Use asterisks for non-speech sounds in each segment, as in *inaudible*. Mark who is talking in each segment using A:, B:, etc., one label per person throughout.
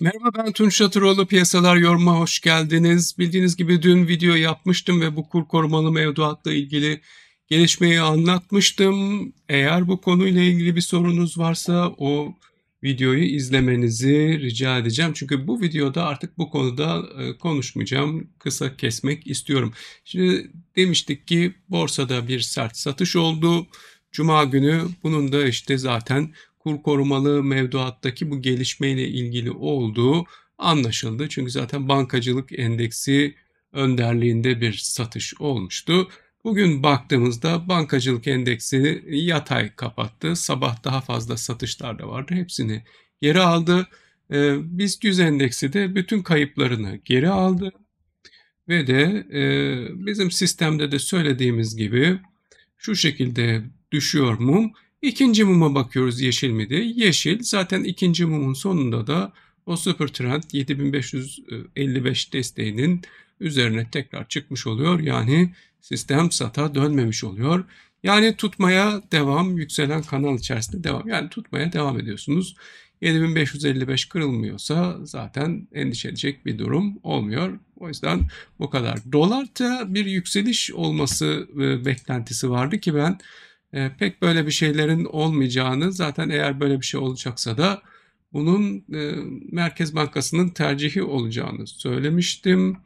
A: Merhaba ben Tunç Atıroğlu Piyasalar Yorum'a hoş geldiniz. Bildiğiniz gibi dün video yapmıştım ve bu kur korumalı mevduatla ilgili gelişmeyi anlatmıştım. Eğer bu konuyla ilgili bir sorunuz varsa o videoyu izlemenizi rica edeceğim. Çünkü bu videoda artık bu konuda e, konuşmayacağım. Kısa kesmek istiyorum. Şimdi demiştik ki borsada bir sert satış oldu. Cuma günü bunun da işte zaten kur korumalı mevduattaki bu gelişmeyle ilgili olduğu anlaşıldı. Çünkü zaten bankacılık endeksi önderliğinde bir satış olmuştu. Bugün baktığımızda bankacılık endeksi yatay kapattı. Sabah daha fazla satışlar da vardı. Hepsini geri aldı. E, BIST 100 endeksi de bütün kayıplarını geri aldı. Ve de e, bizim sistemde de söylediğimiz gibi şu şekilde düşüyor mum. İkinci muma bakıyoruz yeşil mi diye. Yeşil zaten ikinci mumun sonunda da o Supertrend 7555 desteğinin üzerine tekrar çıkmış oluyor. Yani sistem sata dönmemiş oluyor. Yani tutmaya devam, yükselen kanal içerisinde devam. Yani tutmaya devam ediyorsunuz. 7555 kırılmıyorsa zaten endişe edecek bir durum olmuyor. O yüzden bu kadar. Dolar da bir yükseliş olması e, beklentisi vardı ki ben e, pek böyle bir şeylerin olmayacağını zaten eğer böyle bir şey olacaksa da bunun e, Merkez Bankası'nın tercihi olacağını söylemiştim.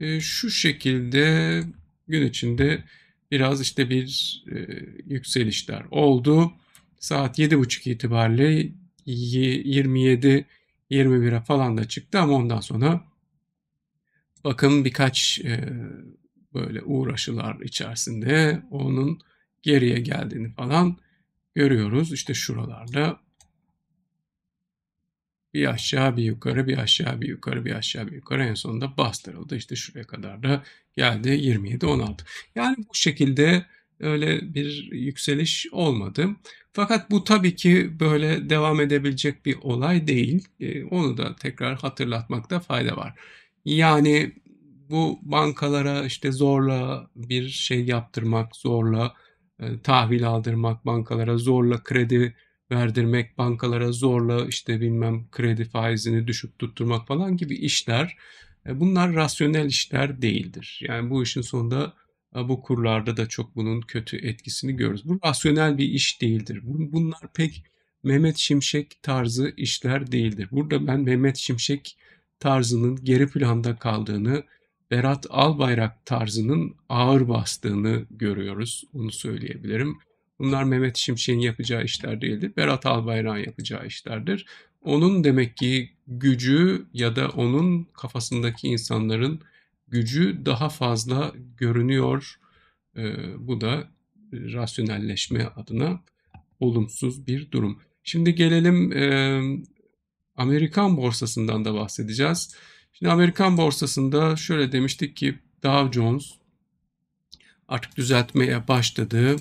A: E, şu şekilde gün içinde biraz işte bir e, yükselişler oldu. Saat 7.30 itibariyle 27-21'e falan da çıktı ama ondan sonra bakın birkaç e, böyle uğraşılar içerisinde onun geriye geldiğini falan görüyoruz. İşte şuralarda bir aşağı bir yukarı bir aşağı bir yukarı bir aşağı bir yukarı en sonunda bastırıldı. İşte şuraya kadar da geldi 27 16. Yani bu şekilde öyle bir yükseliş olmadı. Fakat bu tabii ki böyle devam edebilecek bir olay değil. Ee, onu da tekrar hatırlatmakta fayda var. Yani bu bankalara işte zorla bir şey yaptırmak, zorla e, tahvil aldırmak bankalara, zorla kredi verdirmek, bankalara zorla işte bilmem kredi faizini düşük tutturmak falan gibi işler e, bunlar rasyonel işler değildir. Yani bu işin sonunda e, bu kurlarda da çok bunun kötü etkisini görürüz. Bu rasyonel bir iş değildir. Bunlar pek Mehmet Şimşek tarzı işler değildir. Burada ben Mehmet Şimşek tarzının geri planda kaldığını Berat Albayrak tarzının ağır bastığını görüyoruz. Onu söyleyebilirim. Bunlar Mehmet Şimşek'in yapacağı işler değildir. Berat Albayrak'ın yapacağı işlerdir. Onun demek ki gücü ya da onun kafasındaki insanların gücü daha fazla görünüyor. Ee, bu da rasyonelleşme adına olumsuz bir durum. Şimdi gelelim e, Amerikan borsasından da bahsedeceğiz. Şimdi Amerikan borsasında şöyle demiştik ki Dow Jones artık düzeltmeye başladı,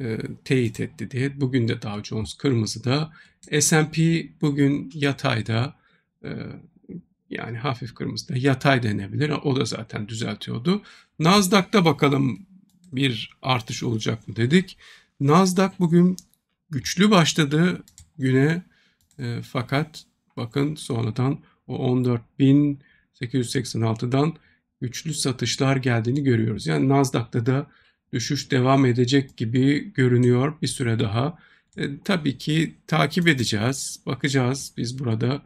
A: e, teyit etti diye. Bugün de Dow Jones kırmızıda. S&P bugün yatayda, e, yani hafif kırmızıda yatay denebilir. O da zaten düzeltiyordu. Nasdaq'ta bakalım bir artış olacak mı dedik. Nasdaq bugün güçlü başladı güne e, fakat bakın sonradan o 14.886'dan güçlü satışlar geldiğini görüyoruz. Yani Nasdaq'ta da düşüş devam edecek gibi görünüyor bir süre daha. E, tabii ki takip edeceğiz, bakacağız. Biz burada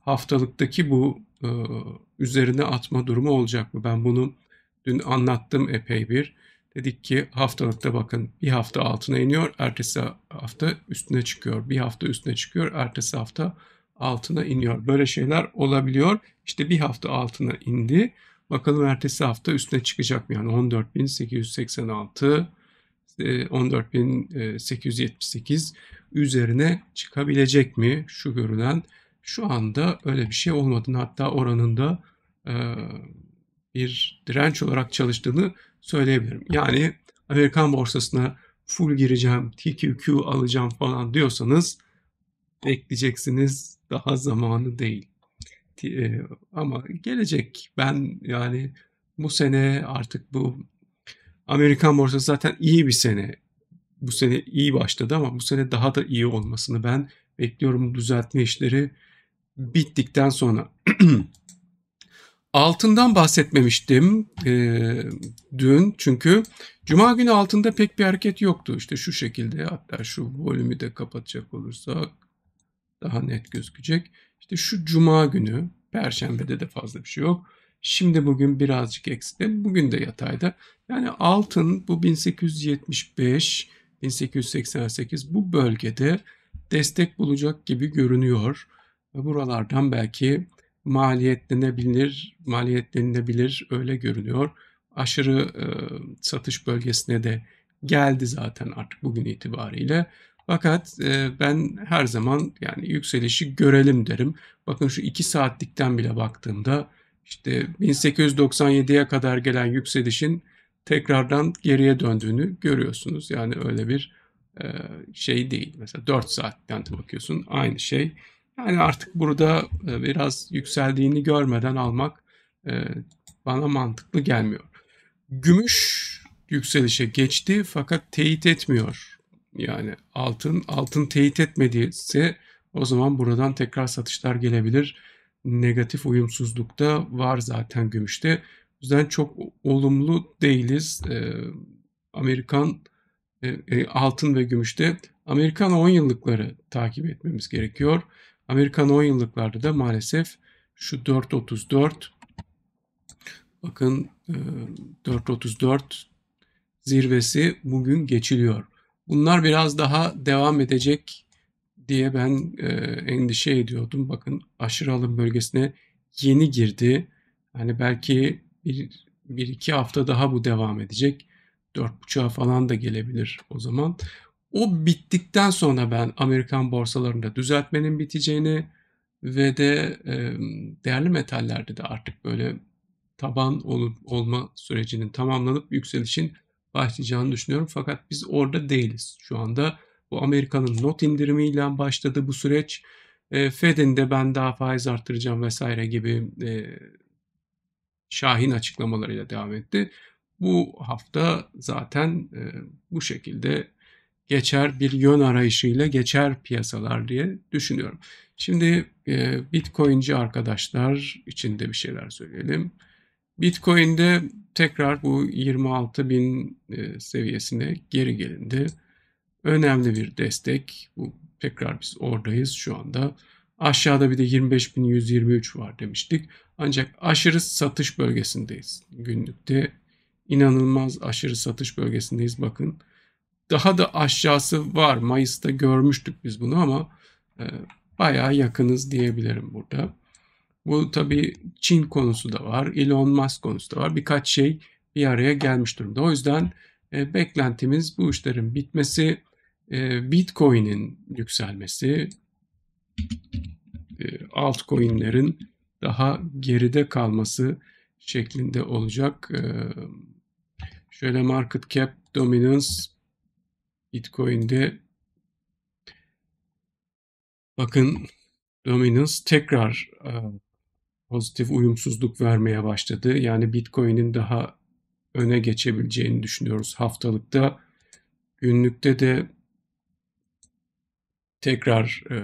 A: haftalıktaki bu e, üzerine atma durumu olacak mı? Ben bunu dün anlattım epey bir. Dedik ki haftalıkta bakın bir hafta altına iniyor, ertesi hafta üstüne çıkıyor. Bir hafta üstüne çıkıyor, ertesi hafta altına iniyor. Böyle şeyler olabiliyor. İşte bir hafta altına indi. Bakalım ertesi hafta üstüne çıkacak mı? Yani 14.886, 14.878 e, e, üzerine çıkabilecek mi? Şu görülen, şu anda öyle bir şey olmadığını hatta oranında e, bir direnç olarak çalıştığını söyleyebilirim. Yani Amerikan borsasına full gireceğim, TQQ alacağım falan diyorsanız bekleyeceksiniz. Daha zamanı değil. E, ama gelecek. Ben yani bu sene artık bu Amerikan borsası zaten iyi bir sene. Bu sene iyi başladı ama bu sene daha da iyi olmasını ben bekliyorum. Düzeltme işleri bittikten sonra. *clears throat* Altından bahsetmemiştim e, dün çünkü Cuma günü altında pek bir hareket yoktu. işte şu şekilde hatta şu volümü de kapatacak olursak daha net gözükecek. İşte şu cuma günü, perşembede de fazla bir şey yok. Şimdi bugün birazcık ekside, bugün de yatayda. Yani altın bu 1875, 1888 bu bölgede destek bulacak gibi görünüyor. Ve buralardan belki maliyetlenebilir, maliyetlenilebilir öyle görünüyor. Aşırı e, satış bölgesine de geldi zaten artık bugün itibariyle. Fakat e, ben her zaman yani yükselişi görelim derim. Bakın şu 2 saatlikten bile baktığımda işte 1897'ye kadar gelen yükselişin tekrardan geriye döndüğünü görüyorsunuz. Yani öyle bir e, şey değil. Mesela 4 saatten de bakıyorsun aynı şey. Yani artık burada e, biraz yükseldiğini görmeden almak bana mantıklı gelmiyor. Gümüş yükselişe geçti fakat teyit etmiyor yani altın altın teyit etmediyse o zaman buradan tekrar satışlar gelebilir. Negatif uyumsuzluk da var zaten gümüşte. O yüzden çok olumlu değiliz. Ee, e, Amerikan e, altın ve gümüşte Amerikan 10 yıllıkları takip etmemiz gerekiyor. Amerikan 10 yıllıklarda da maalesef şu 4.34 bakın e, 4.34 zirvesi bugün geçiliyor. Bunlar biraz daha devam edecek diye ben e, endişe ediyordum. Bakın aşırı alım bölgesine yeni girdi. Hani belki bir, bir iki hafta daha bu devam edecek. Dört buçuğa falan da gelebilir o zaman. O bittikten sonra ben Amerikan borsalarında düzeltmenin biteceğini ve de e, değerli metallerde de artık böyle taban olup olma sürecinin tamamlanıp yükselişin başlayacağını düşünüyorum. Fakat biz orada değiliz. Şu anda bu Amerika'nın not indirimiyle başladı bu süreç. E, Fed'in de ben daha faiz arttıracağım vesaire gibi e, şahin açıklamalarıyla devam etti. Bu hafta zaten e, bu şekilde geçer bir yön arayışıyla geçer piyasalar diye düşünüyorum. Şimdi e, Bitcoin'ci arkadaşlar için de bir şeyler söyleyelim. Bitcoin'de tekrar bu 26 bin e, seviyesine geri gelindi. Önemli bir destek. Bu tekrar biz oradayız şu anda. Aşağıda bir de 25.123 var demiştik. Ancak aşırı satış bölgesindeyiz. Günlükte inanılmaz aşırı satış bölgesindeyiz. Bakın daha da aşağısı var. Mayıs'ta görmüştük biz bunu ama e, bayağı yakınız diyebilirim burada. Bu tabii Çin konusu da var, Elon Musk konusu da var. Birkaç şey bir araya gelmiş durumda. O yüzden e, beklentimiz bu işlerin bitmesi, e, Bitcoin'in yükselmesi, e, altcoin'lerin daha geride kalması şeklinde olacak. E, şöyle market cap dominance Bitcoin'de bakın dominance tekrar e, pozitif uyumsuzluk vermeye başladı. Yani Bitcoin'in daha öne geçebileceğini düşünüyoruz haftalıkta. Günlükte de tekrar e,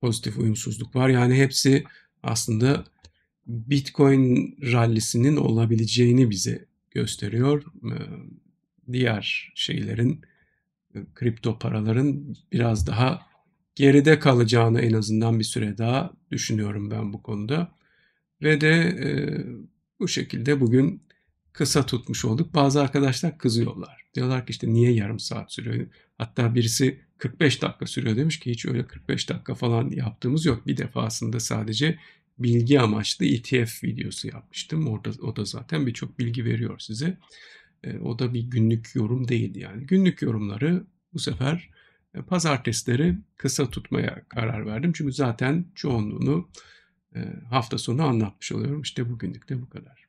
A: pozitif uyumsuzluk var. Yani hepsi aslında Bitcoin rallisinin olabileceğini bize gösteriyor. E, diğer şeylerin, e, kripto paraların biraz daha geride kalacağını en azından bir süre daha düşünüyorum ben bu konuda. Ve de e, bu şekilde bugün kısa tutmuş olduk. Bazı arkadaşlar kızıyorlar. Diyorlar ki işte niye yarım saat sürüyor? Hatta birisi 45 dakika sürüyor demiş ki hiç öyle 45 dakika falan yaptığımız yok. Bir defasında sadece bilgi amaçlı ETF videosu yapmıştım. Orada o da zaten birçok bilgi veriyor size. E, o da bir günlük yorum değildi yani. Günlük yorumları bu sefer e, pazartesileri kısa tutmaya karar verdim. Çünkü zaten çoğunluğunu e, hafta sonu anlatmış oluyorum. İşte bugünlük de bu kadar.